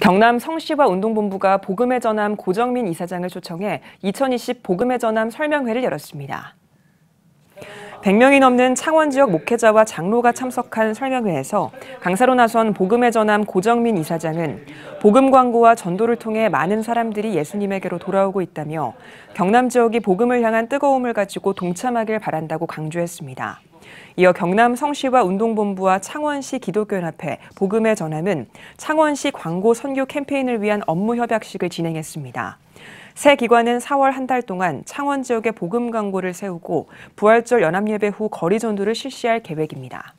경남 성씨와 운동본부가 복음의 전함 고정민 이사장을 초청해 2020 복음의 전함 설명회를 열었습니다. 100명이 넘는 창원 지역 목회자와 장로가 참석한 설명회에서 강사로 나선 복음의 전함 고정민 이사장은 복음 광고와 전도를 통해 많은 사람들이 예수님에게로 돌아오고 있다며 경남 지역이 복음을 향한 뜨거움을 가지고 동참하길 바란다고 강조했습니다. 이어 경남 성시와 운동본부와 창원시 기독교연합회 복음의 전함은 창원시 광고 선교 캠페인을 위한 업무 협약식을 진행했습니다. 새 기관은 4월 한 달 동안 창원 지역의 복음 광고를 세우고 부활절 연합예배 후 거리 전도를 실시할 계획입니다.